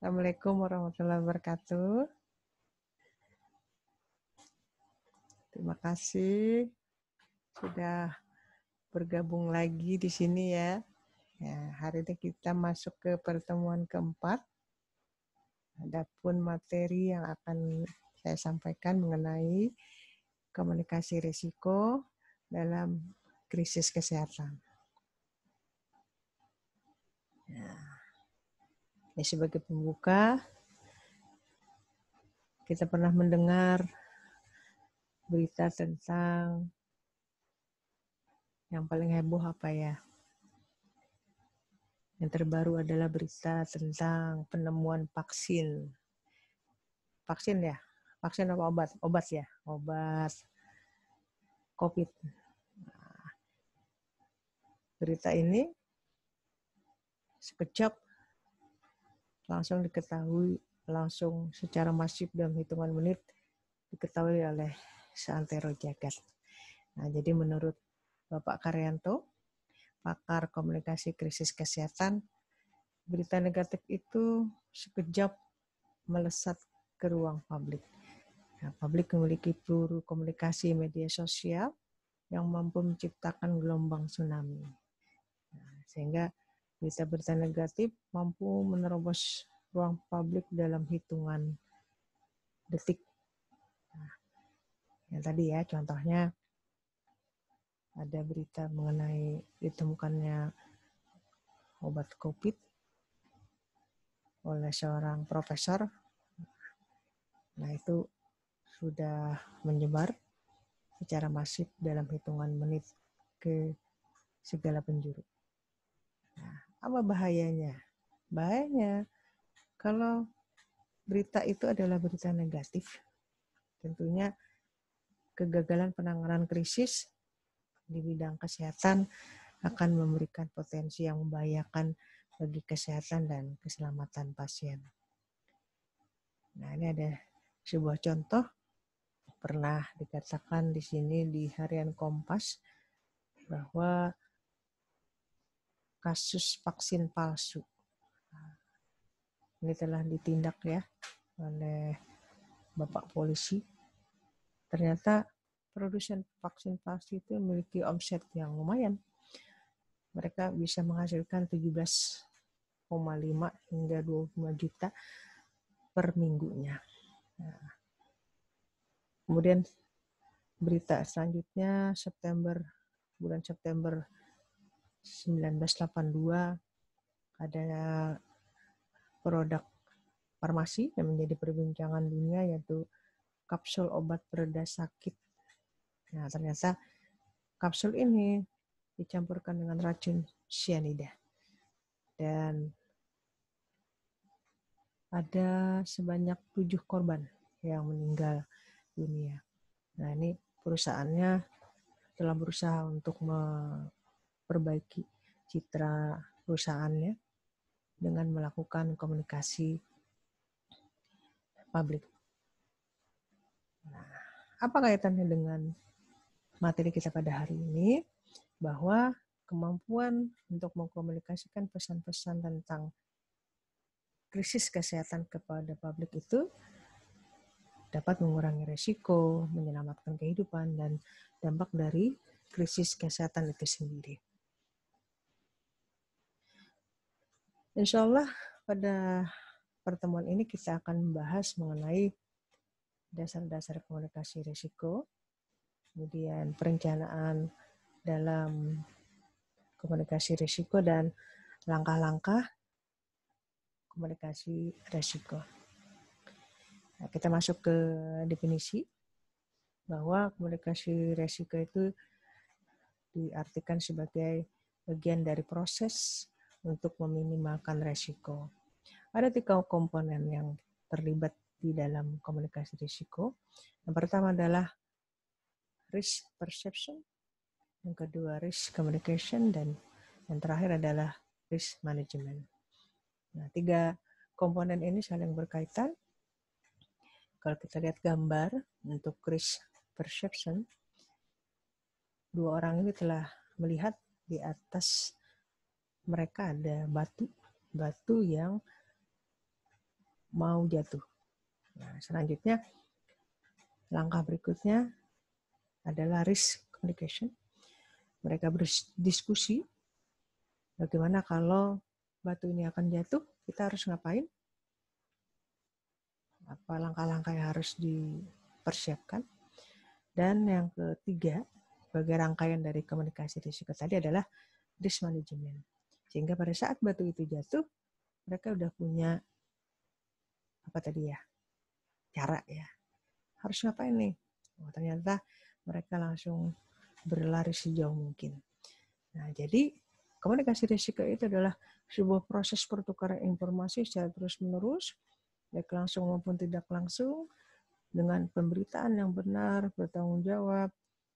Assalamualaikum warahmatullahi wabarakatuh. Terima kasih sudah bergabung lagi di sini ya. ya hari ini kita masuk ke pertemuan keempat. Adapun materi yang akan saya sampaikan mengenai komunikasi risiko dalam krisis kesehatan. Ya. Ya, sebagai pembuka, kita pernah mendengar berita tentang yang paling heboh apa ya? Yang terbaru adalah berita tentang penemuan vaksin. Vaksin ya? Vaksin apa obat? Obat ya? Obat COVID. Nah, berita ini sekejap langsung diketahui langsung secara masif dalam hitungan menit diketahui oleh seantero jagat. Nah, jadi menurut Bapak Karyanto, pakar komunikasi krisis kesehatan, berita negatif itu sekejap melesat ke ruang publik. Nah, publik memiliki peluru komunikasi media sosial yang mampu menciptakan gelombang tsunami. Nah, sehingga bisa berita negatif mampu menerobos ruang publik dalam hitungan detik. Nah, yang tadi ya contohnya ada berita mengenai ditemukannya obat COVID oleh seorang profesor. Nah, itu sudah menyebar secara masif dalam hitungan menit ke segala penjuru. Apa bahayanya? Bahayanya kalau berita itu adalah berita negatif, tentunya kegagalan penanganan krisis di bidang kesehatan akan memberikan potensi yang membahayakan bagi kesehatan dan keselamatan pasien. Nah, ini ada sebuah contoh pernah dikatakan di sini di harian Kompas bahwa kasus vaksin palsu. Ini telah ditindak ya oleh Bapak Polisi. Ternyata produsen vaksin palsu itu memiliki omset yang lumayan. Mereka bisa menghasilkan 17,5 hingga 25 juta per minggunya. Nah. Kemudian berita selanjutnya September bulan September 1982 ada produk farmasi yang menjadi perbincangan dunia yaitu kapsul obat pereda sakit. Nah, ternyata kapsul ini dicampurkan dengan racun cyanida Dan ada sebanyak tujuh korban yang meninggal dunia. Nah, ini perusahaannya telah berusaha untuk perbaiki citra perusahaannya dengan melakukan komunikasi publik. Nah, apa kaitannya dengan materi kita pada hari ini? Bahwa kemampuan untuk mengkomunikasikan pesan-pesan tentang krisis kesehatan kepada publik itu dapat mengurangi resiko, menyelamatkan kehidupan, dan dampak dari krisis kesehatan itu sendiri. Insya Allah pada pertemuan ini kita akan membahas mengenai dasar-dasar komunikasi risiko, kemudian perencanaan dalam komunikasi risiko dan langkah-langkah komunikasi risiko. Nah, kita masuk ke definisi bahwa komunikasi risiko itu diartikan sebagai bagian dari proses untuk meminimalkan resiko. Ada tiga komponen yang terlibat di dalam komunikasi risiko. Yang pertama adalah risk perception, yang kedua risk communication, dan yang terakhir adalah risk management. Nah, tiga komponen ini saling berkaitan. Kalau kita lihat gambar untuk risk perception, dua orang ini telah melihat di atas mereka ada batu batu yang mau jatuh. Nah, selanjutnya langkah berikutnya adalah risk communication. Mereka berdiskusi bagaimana kalau batu ini akan jatuh, kita harus ngapain? Apa langkah-langkah yang harus dipersiapkan? Dan yang ketiga, sebagai rangkaian dari komunikasi risiko tadi adalah risk management. Sehingga pada saat batu itu jatuh, mereka udah punya apa tadi ya? Cara ya. Harus ngapain nih? Oh, ternyata mereka langsung berlari sejauh mungkin. Nah, jadi komunikasi risiko itu adalah sebuah proses pertukaran informasi secara terus-menerus, baik langsung maupun tidak langsung, dengan pemberitaan yang benar, bertanggung jawab,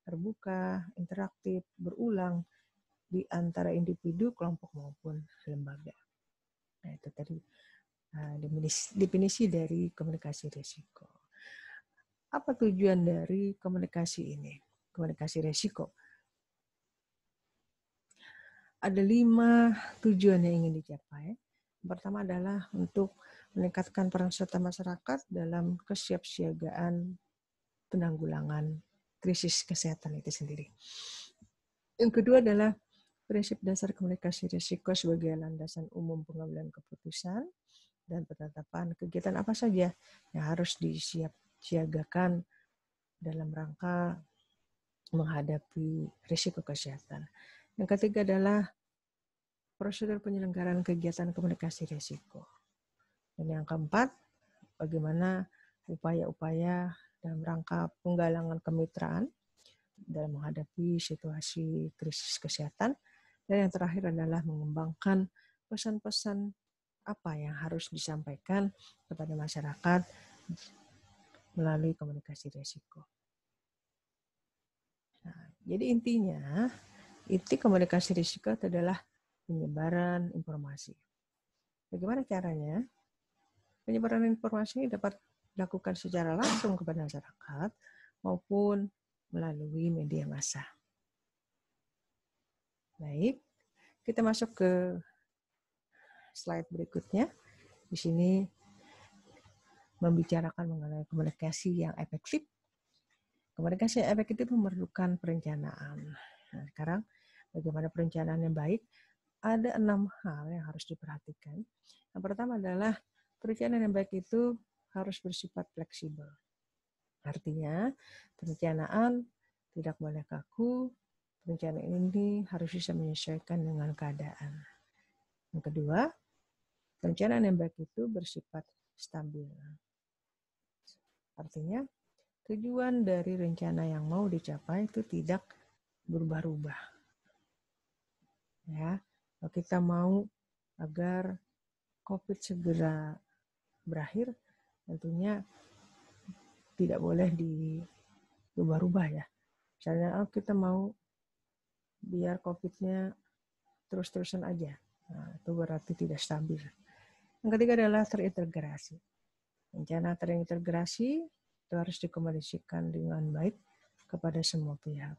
terbuka, interaktif, berulang, di antara individu, kelompok maupun lembaga. Nah, itu tadi uh, eh, definisi, definisi dari komunikasi risiko. Apa tujuan dari komunikasi ini? Komunikasi risiko. Ada lima tujuan yang ingin dicapai. pertama adalah untuk meningkatkan peran serta masyarakat dalam kesiapsiagaan penanggulangan krisis kesehatan itu sendiri. Yang kedua adalah Prinsip dasar komunikasi risiko sebagai landasan umum pengambilan keputusan dan penetapan kegiatan apa saja yang harus disiap siagakan dalam rangka menghadapi risiko kesehatan. Yang ketiga adalah prosedur penyelenggaraan kegiatan komunikasi risiko. Dan yang keempat, bagaimana upaya-upaya dalam rangka penggalangan kemitraan dalam menghadapi situasi krisis kesehatan dan yang terakhir adalah mengembangkan pesan-pesan apa yang harus disampaikan kepada masyarakat melalui komunikasi risiko. Nah, jadi intinya, inti komunikasi risiko adalah penyebaran informasi. Bagaimana caranya? Penyebaran informasi dapat dilakukan secara langsung kepada masyarakat maupun melalui media massa. Baik, kita masuk ke slide berikutnya. Di sini membicarakan mengenai komunikasi yang efektif. Komunikasi yang efektif memerlukan perencanaan. Nah, sekarang bagaimana perencanaan yang baik? Ada enam hal yang harus diperhatikan. Yang pertama adalah perencanaan yang baik itu harus bersifat fleksibel. Artinya, perencanaan tidak boleh kaku, Rencana ini harus bisa menyesuaikan dengan keadaan. Yang kedua, rencana yang baik itu bersifat stabil. Artinya, tujuan dari rencana yang mau dicapai itu tidak berubah-ubah. Ya, kalau kita mau agar COVID segera berakhir, tentunya tidak boleh diubah-ubah ya. Misalnya, oh, kita mau biar COVID-nya terus-terusan aja. Nah, itu berarti tidak stabil. Yang ketiga adalah terintegrasi. Rencana terintegrasi itu harus dikomunikasikan dengan baik kepada semua pihak.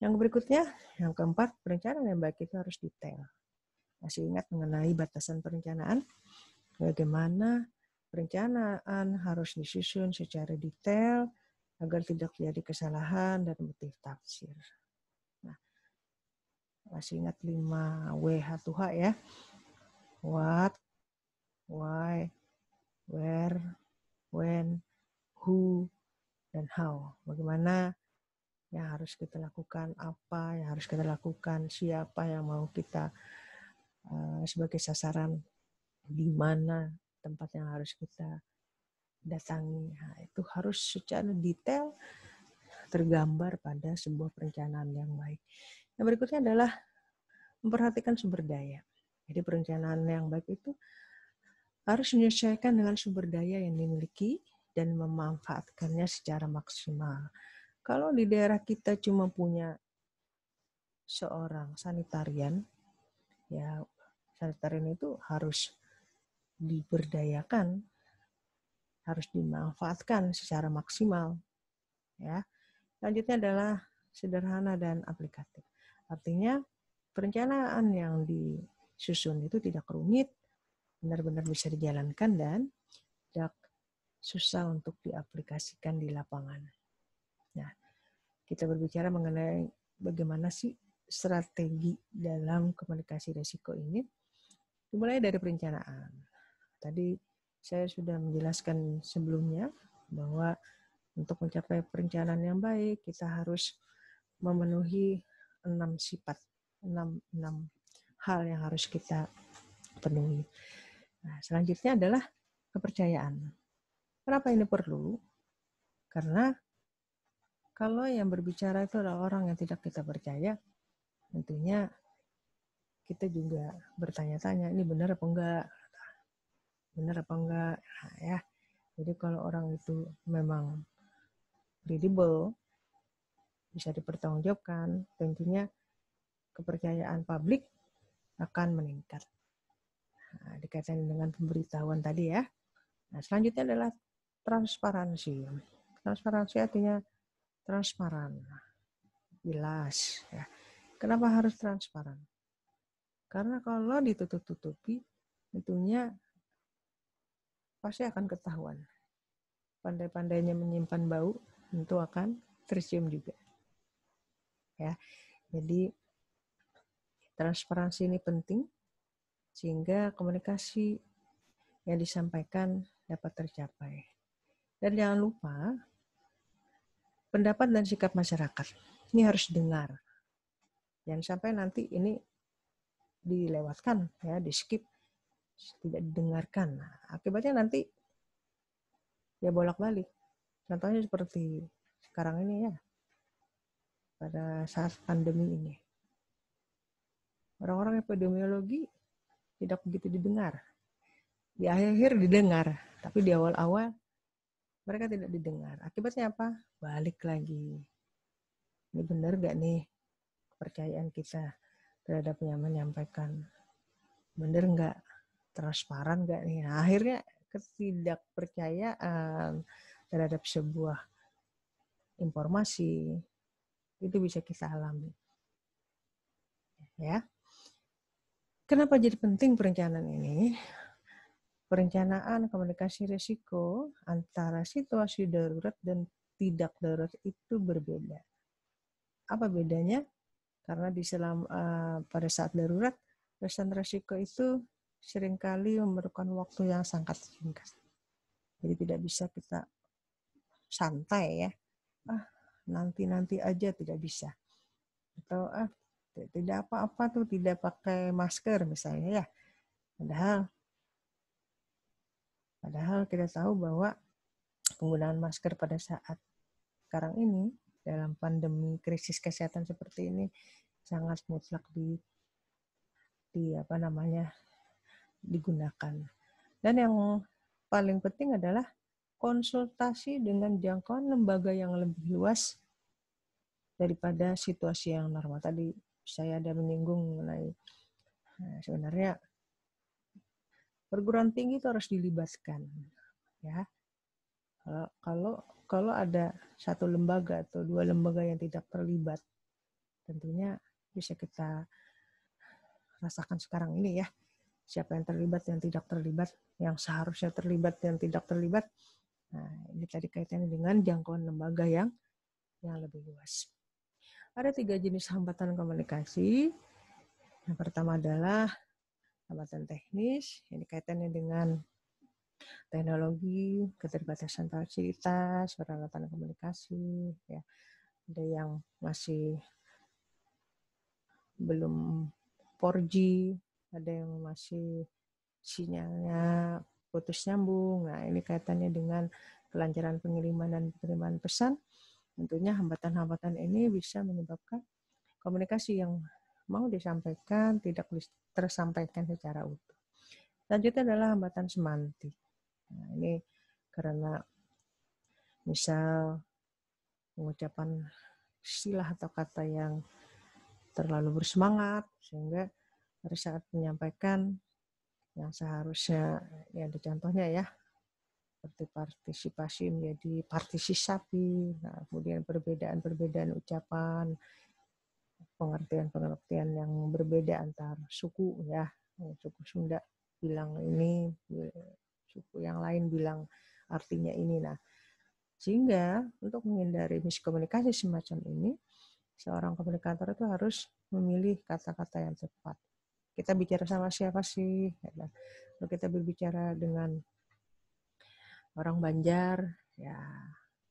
Yang berikutnya, yang keempat, perencanaan yang baik itu harus detail. Masih ingat mengenai batasan perencanaan? Bagaimana perencanaan harus disusun secara detail agar tidak terjadi kesalahan dan motif tafsir masih ingat 5 WH2H ya. What, why, where, when, who, dan how. Bagaimana yang harus kita lakukan, apa yang harus kita lakukan, siapa yang mau kita eh, sebagai sasaran, di mana tempat yang harus kita datangi. Nah, itu harus secara detail tergambar pada sebuah perencanaan yang baik. Yang berikutnya adalah memperhatikan sumber daya. Jadi perencanaan yang baik itu harus menyesuaikan dengan sumber daya yang dimiliki dan memanfaatkannya secara maksimal. Kalau di daerah kita cuma punya seorang sanitarian, ya sanitarian itu harus diberdayakan, harus dimanfaatkan secara maksimal. Ya, lanjutnya adalah sederhana dan aplikatif. Artinya perencanaan yang disusun itu tidak rumit, benar-benar bisa dijalankan dan tidak susah untuk diaplikasikan di lapangan. Nah, kita berbicara mengenai bagaimana sih strategi dalam komunikasi risiko ini dimulai dari perencanaan. Tadi saya sudah menjelaskan sebelumnya bahwa untuk mencapai perencanaan yang baik kita harus memenuhi enam sifat, enam, enam hal yang harus kita penuhi. Nah, selanjutnya adalah kepercayaan. Kenapa ini perlu? Karena kalau yang berbicara itu adalah orang yang tidak kita percaya, tentunya kita juga bertanya-tanya, ini benar apa enggak? Benar apa enggak? Nah, ya. Jadi kalau orang itu memang credible, bisa dipertanggungjawabkan, tentunya kepercayaan publik akan meningkat. Nah, dikaitkan dengan pemberitahuan tadi ya. Nah, selanjutnya adalah transparansi. Transparansi artinya transparan, jelas. Ya. Kenapa harus transparan? Karena kalau ditutup-tutupi, tentunya pasti akan ketahuan. Pandai-pandainya menyimpan bau, tentu akan tercium juga ya. Jadi transparansi ini penting sehingga komunikasi yang disampaikan dapat tercapai. Dan jangan lupa pendapat dan sikap masyarakat. Ini harus dengar. Jangan sampai nanti ini dilewatkan ya, di skip, tidak didengarkan. akibatnya nanti ya bolak-balik. Contohnya seperti sekarang ini ya, pada saat pandemi ini. Orang-orang epidemiologi tidak begitu didengar. Di akhir-akhir didengar, tapi di awal-awal mereka tidak didengar. Akibatnya apa? Balik lagi. Ini benar gak nih kepercayaan kita terhadap yang menyampaikan? Benar gak? Transparan gak nih? Nah, akhirnya ketidakpercayaan terhadap sebuah informasi itu bisa kita alami. Ya. Kenapa jadi penting perencanaan ini? Perencanaan komunikasi risiko antara situasi darurat dan tidak darurat itu berbeda. Apa bedanya? Karena di selam, uh, pada saat darurat, pesan risiko itu seringkali memerlukan waktu yang sangat singkat. Jadi tidak bisa kita santai ya. Ah, nanti-nanti aja tidak bisa. Atau ah, tidak apa-apa tuh tidak pakai masker misalnya ya. Padahal padahal kita tahu bahwa penggunaan masker pada saat sekarang ini dalam pandemi krisis kesehatan seperti ini sangat mutlak di di apa namanya digunakan. Dan yang paling penting adalah konsultasi dengan jangkauan lembaga yang lebih luas daripada situasi yang normal. Tadi saya ada menyinggung mengenai nah, sebenarnya perguruan tinggi itu harus dilibatkan ya kalau kalau kalau ada satu lembaga atau dua lembaga yang tidak terlibat tentunya bisa kita rasakan sekarang ini ya siapa yang terlibat yang tidak terlibat yang seharusnya terlibat yang tidak terlibat Nah, ini tadi kaitannya dengan jangkauan lembaga yang yang lebih luas. Ada tiga jenis hambatan komunikasi. Yang pertama adalah hambatan teknis, ini kaitannya dengan teknologi, keterbatasan fasilitas, peralatan komunikasi, ya. Ada yang masih belum 4G, ada yang masih sinyalnya putus nyambung. Nah, ini kaitannya dengan kelancaran pengiriman dan penerimaan pesan. Tentunya hambatan-hambatan ini bisa menyebabkan komunikasi yang mau disampaikan tidak tersampaikan secara utuh. Selanjutnya adalah hambatan semantik. Nah, ini karena misal pengucapan silah atau kata yang terlalu bersemangat sehingga pada saat menyampaikan yang seharusnya ya ada contohnya ya seperti partisipasi menjadi partisipasi nah, kemudian perbedaan-perbedaan ucapan, pengertian-pengertian yang berbeda antar suku ya, ya suku Sunda bilang ini, suku yang lain bilang artinya ini. Nah, sehingga untuk menghindari miskomunikasi semacam ini, seorang komunikator itu harus memilih kata-kata yang tepat kita bicara sama siapa sih lalu kita berbicara dengan orang Banjar ya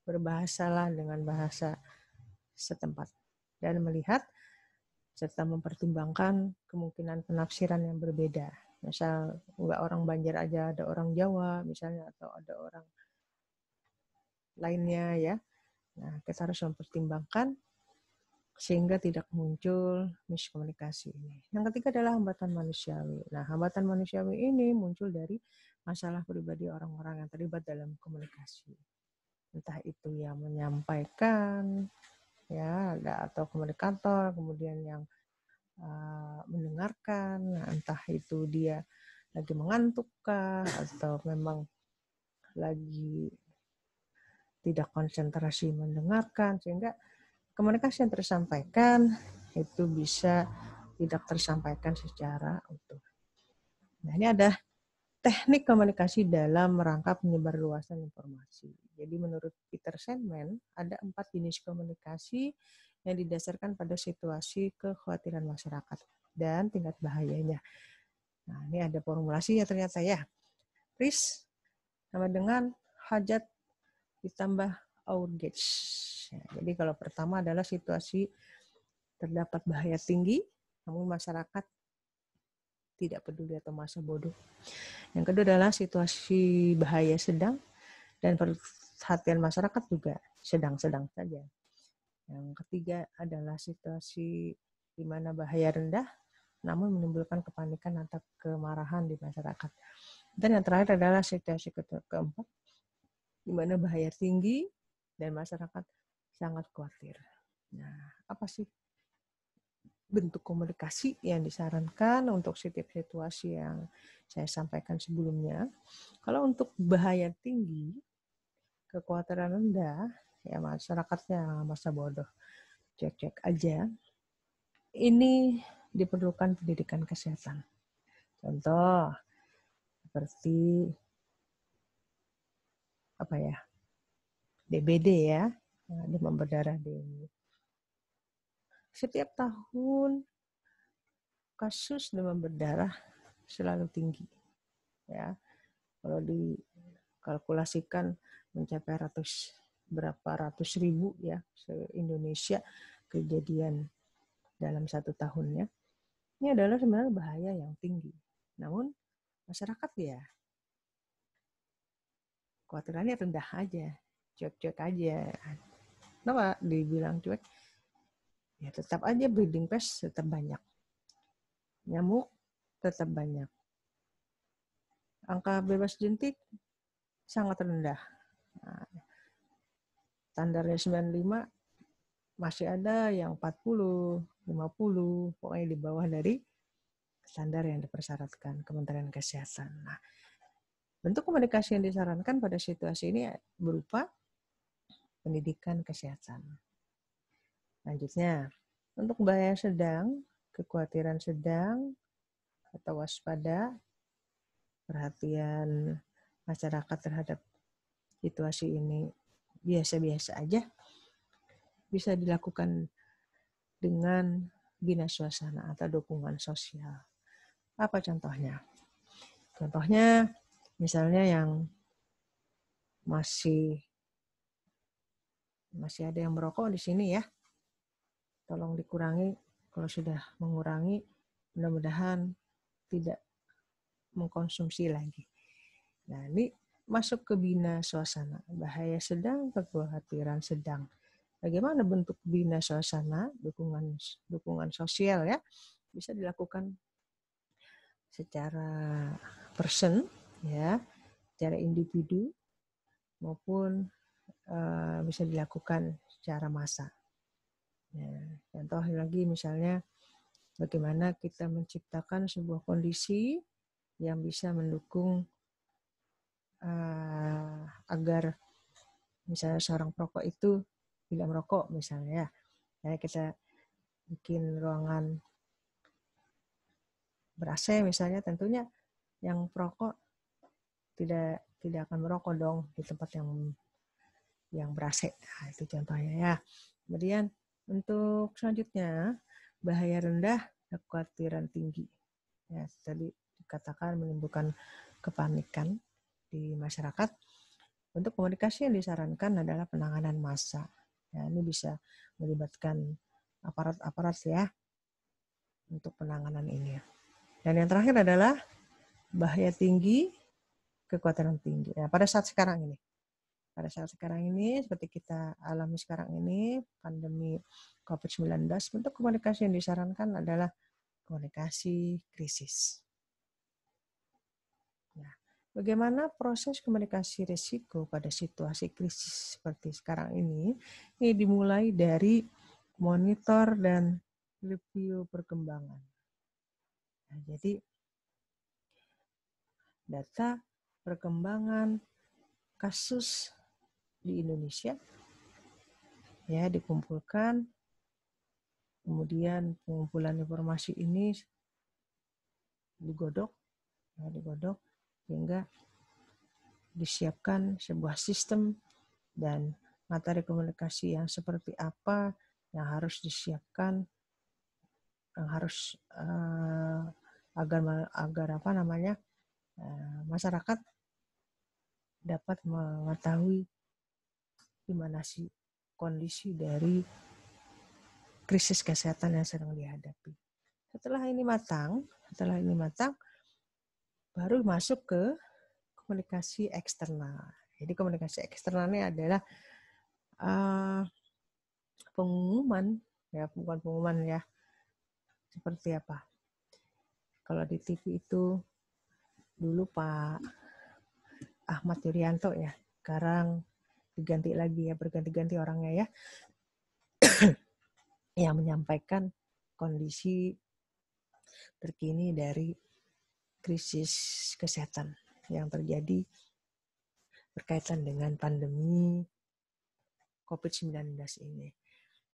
berbahasalah dengan bahasa setempat dan melihat serta mempertimbangkan kemungkinan penafsiran yang berbeda misal nggak orang Banjar aja ada orang Jawa misalnya atau ada orang lainnya ya nah kita harus mempertimbangkan sehingga tidak muncul miskomunikasi ini. Yang ketiga adalah hambatan manusiawi. Nah, hambatan manusiawi ini muncul dari masalah pribadi orang-orang yang terlibat dalam komunikasi. Entah itu yang menyampaikan, ya, atau komunikator, kemudian yang uh, mendengarkan, nah, entah itu dia lagi mengantuk atau memang lagi tidak konsentrasi mendengarkan, sehingga komunikasi yang tersampaikan itu bisa tidak tersampaikan secara utuh. Nah, ini ada teknik komunikasi dalam rangka penyebar luasan informasi. Jadi menurut Peter Sandman, ada empat jenis komunikasi yang didasarkan pada situasi kekhawatiran masyarakat dan tingkat bahayanya. Nah, ini ada formulasi ya ternyata ya. Risk sama dengan hajat ditambah engage. Gitu. Jadi kalau pertama adalah situasi terdapat bahaya tinggi, namun masyarakat tidak peduli atau masa bodoh. Yang kedua adalah situasi bahaya sedang dan perhatian masyarakat juga sedang-sedang saja. Yang ketiga adalah situasi di mana bahaya rendah namun menimbulkan kepanikan atau kemarahan di masyarakat. Dan yang terakhir adalah situasi keempat di mana bahaya tinggi dan masyarakat sangat khawatir. Nah, apa sih bentuk komunikasi yang disarankan untuk setiap situasi yang saya sampaikan sebelumnya? Kalau untuk bahaya tinggi, kekuatan rendah, ya masyarakatnya masa bodoh, cek-cek aja. Ini diperlukan pendidikan kesehatan. Contoh seperti apa ya? DBD ya, eh, demam berdarah dengue. Setiap tahun kasus demam berdarah selalu tinggi. Ya. Kalau dikalkulasikan mencapai ratus berapa ratus ribu ya se Indonesia kejadian dalam satu tahunnya. Ini adalah sebenarnya bahaya yang tinggi. Namun masyarakat ya khawatirannya rendah aja cuek-cuek aja kenapa dibilang cuek ya tetap aja breeding pest tetap banyak nyamuk tetap banyak angka bebas jentik sangat rendah nah, standarnya 95 masih ada yang 40, 50, pokoknya di bawah dari standar yang dipersyaratkan Kementerian Kesehatan. Nah, bentuk komunikasi yang disarankan pada situasi ini berupa pendidikan kesehatan. Selanjutnya, untuk bahaya sedang, kekhawatiran sedang, atau waspada, perhatian masyarakat terhadap situasi ini biasa-biasa aja, bisa dilakukan dengan bina suasana atau dukungan sosial. Apa contohnya? Contohnya, misalnya yang masih masih ada yang merokok di sini ya. Tolong dikurangi kalau sudah mengurangi mudah-mudahan tidak mengkonsumsi lagi. Nah, ini masuk ke bina suasana. Bahaya sedang, kekhawatiran sedang. Bagaimana bentuk bina suasana, dukungan dukungan sosial ya, bisa dilakukan secara person ya, secara individu maupun Eh, bisa dilakukan secara massa. Ya, contoh lagi misalnya bagaimana kita menciptakan sebuah kondisi yang bisa mendukung uh, agar misalnya seorang perokok itu tidak merokok misalnya. Ya, kita bikin ruangan ber misalnya tentunya yang perokok tidak tidak akan merokok dong di tempat yang yang berasa Nah, itu contohnya ya. Kemudian untuk selanjutnya bahaya rendah kekhawatiran tinggi. Ya, tadi dikatakan menimbulkan kepanikan di masyarakat. Untuk komunikasi yang disarankan adalah penanganan massa. Ya, ini bisa melibatkan aparat-aparat ya untuk penanganan ini. Dan yang terakhir adalah bahaya tinggi, kekuatan tinggi. ya pada saat sekarang ini, pada saat sekarang ini seperti kita alami sekarang ini pandemi COVID-19 bentuk komunikasi yang disarankan adalah komunikasi krisis. Nah, bagaimana proses komunikasi risiko pada situasi krisis seperti sekarang ini? Ini dimulai dari monitor dan review perkembangan. Nah, jadi data perkembangan kasus di Indonesia ya dikumpulkan kemudian pengumpulan informasi ini digodok ya, digodok sehingga disiapkan sebuah sistem dan materi komunikasi yang seperti apa yang harus disiapkan yang harus uh, agar agar apa namanya uh, masyarakat dapat mengetahui gimana sih kondisi dari krisis kesehatan yang sedang dihadapi. Setelah ini matang, setelah ini matang, baru masuk ke komunikasi eksternal. Jadi komunikasi eksternalnya adalah uh, pengumuman, ya bukan pengumuman ya, seperti apa? Kalau di TV itu dulu Pak Ahmad Yuryanto ya, sekarang diganti lagi ya berganti-ganti orangnya ya yang menyampaikan kondisi terkini dari krisis kesehatan yang terjadi berkaitan dengan pandemi COVID-19 ini.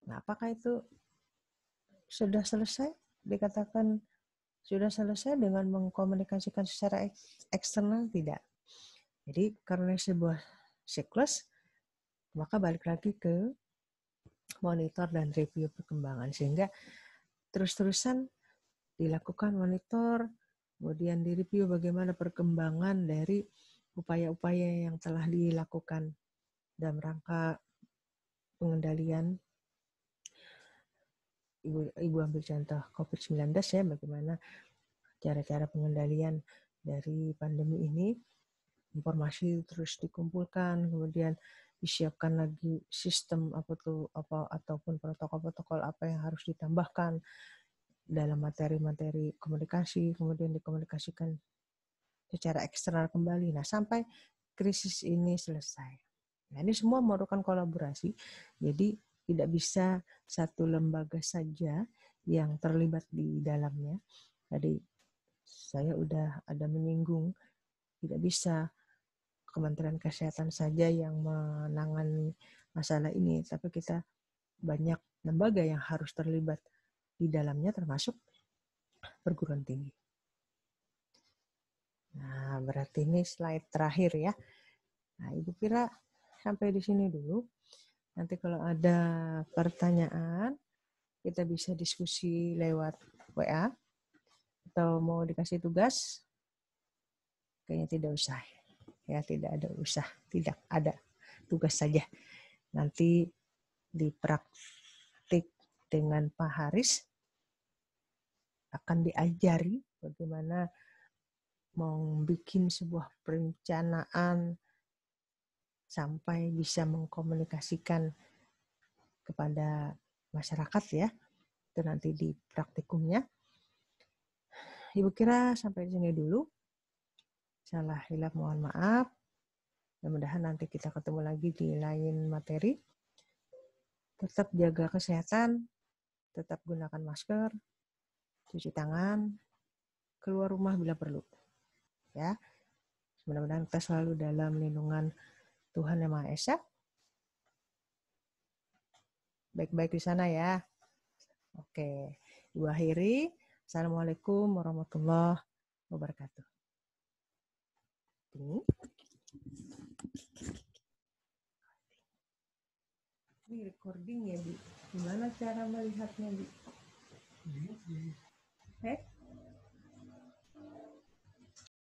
Nah, apakah itu sudah selesai? Dikatakan sudah selesai dengan mengkomunikasikan secara eksternal tidak. Jadi karena sebuah siklus maka balik lagi ke monitor dan review perkembangan sehingga terus-terusan dilakukan monitor kemudian di review bagaimana perkembangan dari upaya-upaya yang telah dilakukan dalam rangka pengendalian ibu, ibu ambil contoh COVID-19 ya bagaimana cara-cara pengendalian dari pandemi ini informasi terus dikumpulkan kemudian disiapkan lagi sistem apa tuh apa ataupun protokol-protokol apa yang harus ditambahkan dalam materi-materi komunikasi kemudian dikomunikasikan secara eksternal kembali. Nah, sampai krisis ini selesai. Nah, ini semua memerlukan kolaborasi. Jadi tidak bisa satu lembaga saja yang terlibat di dalamnya. Tadi saya udah ada menyinggung tidak bisa Kementerian Kesehatan saja yang menangani masalah ini, tapi kita banyak lembaga yang harus terlibat di dalamnya termasuk perguruan tinggi. Nah, berarti ini slide terakhir ya. Nah, Ibu Kira sampai di sini dulu. Nanti kalau ada pertanyaan, kita bisa diskusi lewat WA atau mau dikasih tugas. Kayaknya tidak usah. Ya ya tidak ada usah tidak ada tugas saja nanti dipraktik dengan Pak Haris akan diajari bagaimana membuat sebuah perencanaan sampai bisa mengkomunikasikan kepada masyarakat ya itu nanti di praktikumnya ibu kira sampai sini dulu Salah hilaf mohon maaf. Mudah-mudahan nanti kita ketemu lagi di lain materi. Tetap jaga kesehatan, tetap gunakan masker, cuci tangan, keluar rumah bila perlu. Ya. Mudah-mudahan kita selalu dalam lindungan Tuhan Yang Maha Esa. Baik-baik di sana ya. Oke. Dua akhiri. Assalamualaikum warahmatullahi wabarakatuh ini. Ini recording ya, Bi. Gimana cara melihatnya, Bi? Eh?